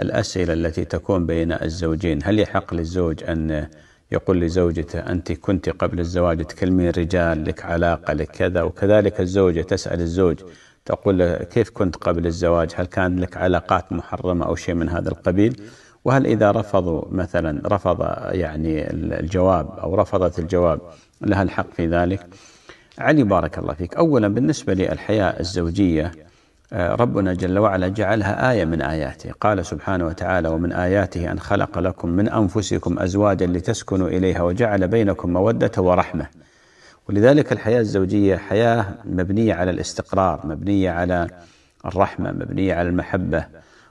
الأسئلة التي تكون بين الزوجين هل يحق للزوج أن يقول لزوجته أنت كنت قبل الزواج تكلمين رجال لك علاقة لك كذا وكذلك الزوجة تسأل الزوج تقول له كيف كنت قبل الزواج هل كان لك علاقات محرمة أو شيء من هذا القبيل وهل إذا رفضوا مثلا رفض يعني الجواب أو رفضت الجواب لها الحق في ذلك علي بارك الله فيك أولا بالنسبة للحياة الزوجية آه، ربنا جل وعلا جعلها آية من آياته قال سبحانه وتعالى ومن آياته أن خلق لكم من أنفسكم أزواجا لتسكنوا إليها وجعل بينكم مودة ورحمة ولذلك الحياة الزوجية حياة مبنية على الاستقرار مبنية على الرحمة مبنية على المحبة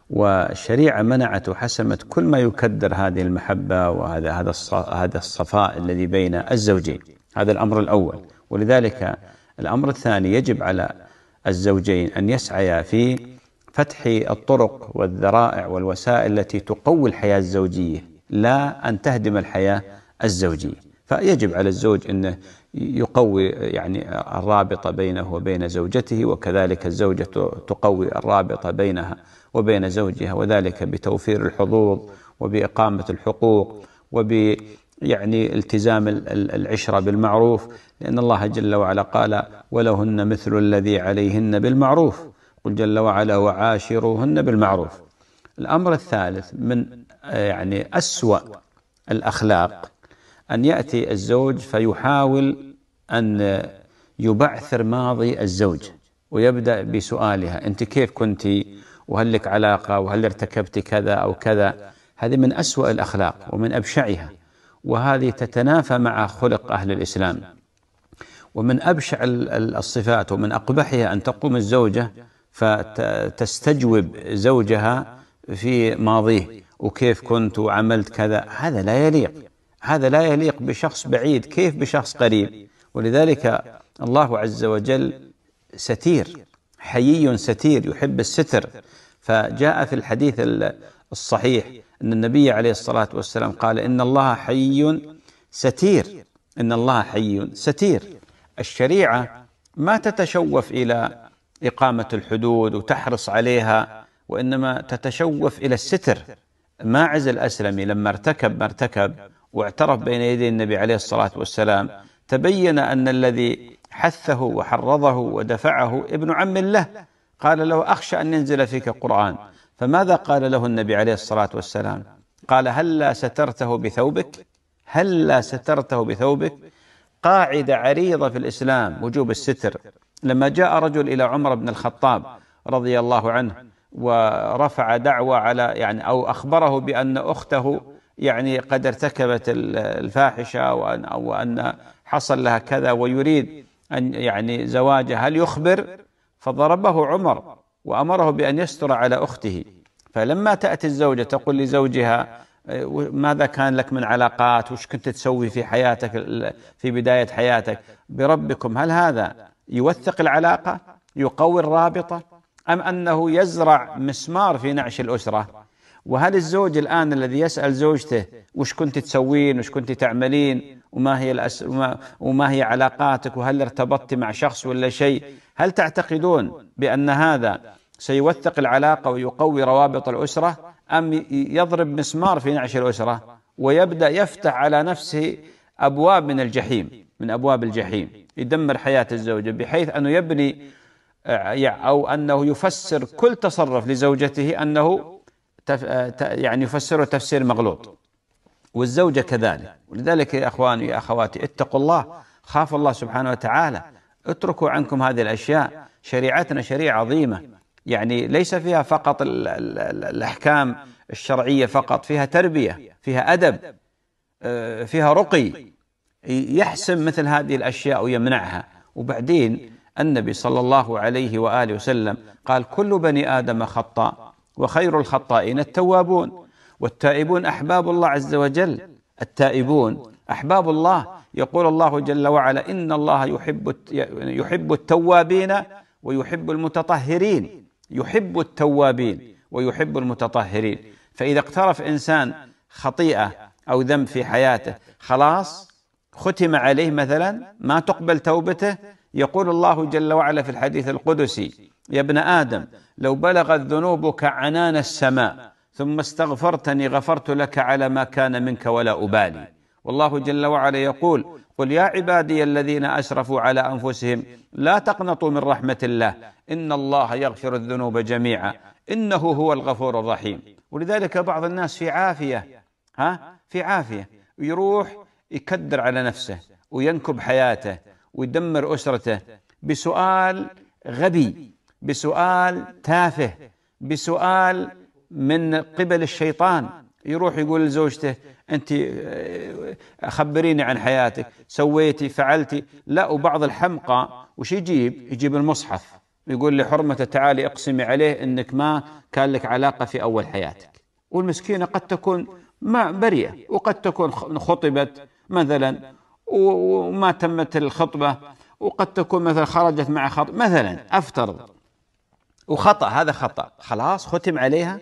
والشريعة منعت وحسمت كل ما يكدر هذه المحبة وهذا هذا هذا الصفاء الذي بين الزوجين هذا الأمر الأول ولذلك الأمر الثاني يجب على الزوجين أن يسعيا في فتح الطرق والذرائع والوسائل التي تقوي الحياة الزوجية لا أن تهدم الحياة الزوجية فيجب على الزوج أنه يقوي يعني الرابطة بينه وبين زوجته وكذلك الزوجة تقوي الرابطة بينها وبين زوجها وذلك بتوفير الحظوظ وبإقامة الحقوق وب يعني التزام العشرة بالمعروف لأن الله جل وعلا قال ولهن مثل الذي عليهن بالمعروف قل جل وعلا وعاشروهن بالمعروف الأمر الثالث من آه، يعني أسوأ الأخلاق أن يأتي الزوج فيحاول أن يبعثر ماضي الزوج ويبدأ بسؤالها أنت كيف كنت وهل لك علاقة وهل ارتكبت كذا أو كذا هذه من أسوأ الأخلاق ومن أبشعها وهذه تتنافى مع خلق أهل الإسلام ومن أبشع الصفات ومن أقبحها أن تقوم الزوجة فتستجوب زوجها في ماضيه وكيف كنت وعملت كذا هذا لا يليق هذا لا يليق بشخص بعيد كيف بشخص قريب ولذلك الله عز وجل ستير حيي ستير يحب الستر فجاء في الحديث الصحيح أن النبي عليه الصلاة والسلام قال إن الله حي ستير إن الله حي ستير الشريعة ما تتشوف إلى إقامة الحدود وتحرص عليها وإنما تتشوف إلى الستر ماعز الأسلمي لما ارتكب ما ارتكب واعترف بين يدي النبي عليه الصلاة والسلام تبين أن الذي حثه وحرضه ودفعه ابن عم له قال له أخشى أن ينزل فيك قرآن فماذا قال له النبي عليه الصلاة والسلام قال هلا هل سترته بثوبك هلا هل سترته بثوبك قاعدة عريضة في الإسلام وجوب الستر لما جاء رجل إلى عمر بن الخطاب رضي الله عنه ورفع دعوة على يعني أو أخبره بأن أخته يعني قد ارتكبت الفاحشة وأن أو أن حصل لها كذا ويريد أن يعني زواجها هل يخبر فضربه عمر وأمره بأن يستر على أخته فلما تأتي الزوجة تقول لزوجها ماذا كان لك من علاقات وش كنت تسوي في حياتك في بداية حياتك بربكم هل هذا يوثق العلاقة يقوي الرابطة أم أنه يزرع مسمار في نعش الأسرة وهل الزوج الآن الذي يسأل زوجته وش كنت تسوين وش كنت تعملين وما هي الأس... وما... وما هي علاقاتك وهل ارتبطت مع شخص ولا شيء هل تعتقدون بأن هذا سيوثق العلاقة ويقوي روابط الأسرة أم يضرب مسمار في نعش الأسرة ويبدأ يفتح على نفسه أبواب من الجحيم من أبواب الجحيم يدمر حياة الزوجة بحيث أنه يبني آه، أو أنه يفسر كل تصرف لزوجته أنه آه، يعني يفسره تفسير مغلوط والزوجة كذلك ولذلك يا أخواني يا أخواتي اتقوا الله خافوا الله سبحانه وتعالى اتركوا عنكم هذه الأشياء شريعتنا شريعة عظيمة يعني ليس فيها فقط ال ال ال الأحكام الشرعية فقط فيها تربية فيها أدب آه، فيها رقي يحسم مثل هذه الأشياء ويمنعها وبعدين النبي صلى الله عليه وآله وسلم قال كل بني آدم خطأ وخير الخطائين التوابون والتائبون احباب الله عز وجل التائبون احباب الله يقول الله جل وعلا ان الله يحب يحب التوابين ويحب المتطهرين يحب التوابين ويحب المتطهرين فاذا اقترف انسان خطيئه او ذنب في حياته خلاص ختم عليه مثلا ما تقبل توبته يقول الله جل وعلا في الحديث القدسي يا ابن آدم لو بلغت ذنوبك عنان السماء ثم استغفرتني غفرت لك على ما كان منك ولا أبالي والله جل وعلا يقول قل يا عبادي الذين أسرفوا على أنفسهم لا تقنطوا من رحمة الله إن الله يغفر الذنوب جميعا إنه هو الغفور الرحيم ولذلك بعض الناس في عافية ها في عافية يروح يكدر على نفسه وينكب حياته ويدمر أسرته بسؤال غبي بسؤال تافه بسؤال من قبل الشيطان يروح يقول لزوجته انت آه، خبريني عن حياتك سويتي فعلتي لا وبعض الحمقى وش يجيب يجيب المصحف يقول لحرمته تعالي اقسمي عليه انك ما كان لك علاقه في اول حياتك والمسكينه قد تكون ما بريئه وقد تكون خطبت مثلا وما تمت الخطبه وقد تكون مثلا خرجت مع خط مثلا افترض وخطأ هذا خطأ خلاص ختم عليها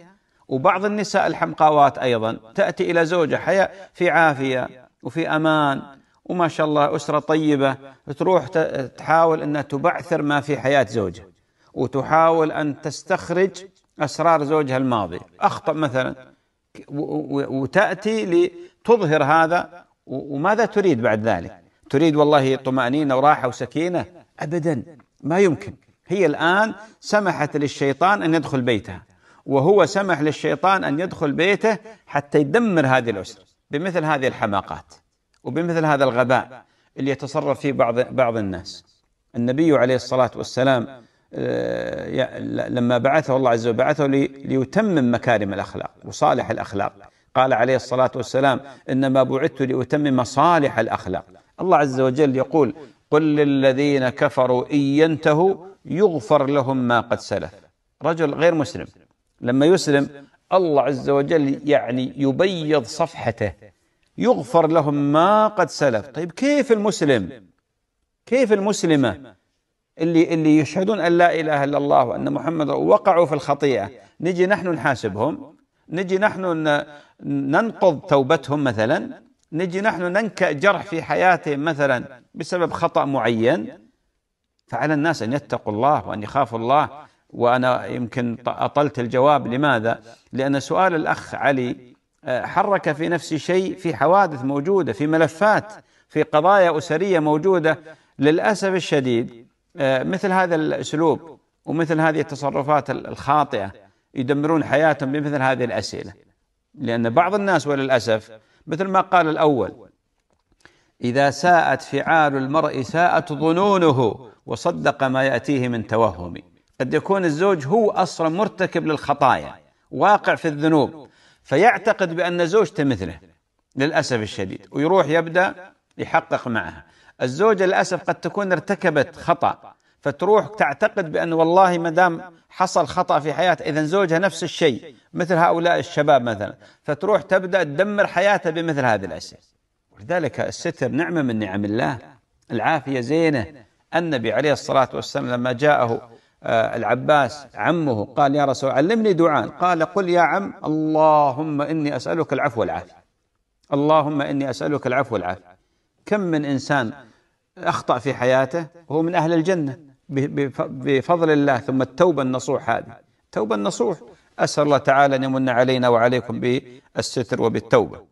وبعض النساء الحمقاوات أيضا تأتي إلى زوجها حياة في عافية وفي أمان وما شاء الله أسرة طيبة تروح تحاول أن تبعثر ما في حياة زوجها وتحاول أن تستخرج أسرار زوجها الماضي أخطأ مثلا وتأتي لتظهر هذا وماذا تريد بعد ذلك تريد والله طمأنينة وراحة وسكينة أبدا ما يمكن هي الآن سمحت للشيطان أن يدخل بيتها وهو سمح للشيطان أن يدخل بيته حتى يدمر هذه الأسرة بمثل هذه الحماقات وبمثل هذا الغباء اللي يتصرف فيه بعض بعض الناس النبي عليه الصلاة والسلام آه، لما بعثه الله عز وجل بعثه ليتمم مكارم الأخلاق وصالح الأخلاق قال عليه الصلاة والسلام إنما بعثت لأتمم صالح الأخلاق الله عز وجل يقول قل للذين كفروا إن ينتهوا يغفر لهم ما قد سلف رجل غير مسلم لما يسلم الله عز وجل يعني يبيض صفحته يغفر لهم ما قد سلف طيب كيف المسلم كيف المسلمة اللي اللي يشهدون أن لا إله إلا الله وأن محمد وقعوا في الخطيئة نجي نحن نحاسبهم نجي نحن ننقض توبتهم مثلا نجي نحن ننكأ جرح في حياتهم مثلا بسبب خطأ معين فعلى الناس أن يتقوا الله وأن يخافوا الله وأنا يمكن أطلت الجواب لماذا؟ لأن سؤال الأخ علي آه، حرك في نفسي شيء في حوادث موجودة في ملفات في قضايا أسرية موجودة للأسف الشديد آه، مثل هذا الأسلوب ومثل هذه التصرفات الخاطئة يدمرون حياتهم بمثل هذه الأسئلة لأن بعض الناس وللأسف مثل ما قال الأول إذا ساءت فعال المرء ساءت ظنونه وصدق ما يأتيه من توهم قد يكون الزوج هو أصلا مرتكب للخطايا واقع في الذنوب فيعتقد بأن زوجته مثله للأسف الشديد ويروح يبدأ يحقق معها الزوجة للأسف قد تكون ارتكبت خطأ فتروح تعتقد بأن والله ما دام حصل خطأ في حياتها إذا زوجها نفس الشيء مثل هؤلاء الشباب مثلا فتروح تبدأ تدمر حياتها بمثل هذه الأشياء ولذلك الستر نعمة من نعم الله العافية زينة النبي عليه الصلاة والسلام لما جاءه آه، العباس عمه قال يا رسول علمني دعاء قال قل يا عم اللهم إني أسألك العفو والعافية اللهم إني أسألك العفو والعافية كم من إنسان أخطأ في حياته وهو من أهل الجنة بفضل الله ثم التوبة النصوح هذه التوبة النصوح أسأل الله تعالى أن يمن علينا وعليكم بالستر وبالتوبة